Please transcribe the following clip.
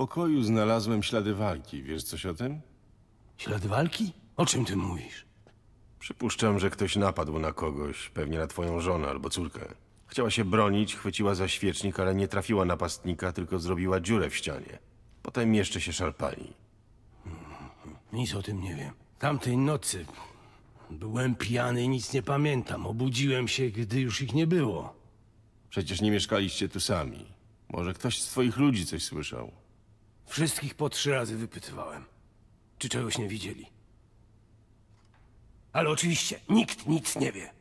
pokoju znalazłem ślady walki. Wiesz coś o tym? Ślady walki? O czym ty mówisz? Przypuszczam, że ktoś napadł na kogoś, pewnie na twoją żonę albo córkę. Chciała się bronić, chwyciła za świecznik, ale nie trafiła napastnika, tylko zrobiła dziurę w ścianie. Potem jeszcze się szarpali. Nic o tym nie wiem. Tamtej nocy byłem pijany i nic nie pamiętam. Obudziłem się, gdy już ich nie było. Przecież nie mieszkaliście tu sami. Może ktoś z twoich ludzi coś słyszał. Wszystkich po trzy razy wypytywałem, czy czegoś nie widzieli. Ale oczywiście nikt nic nie wie.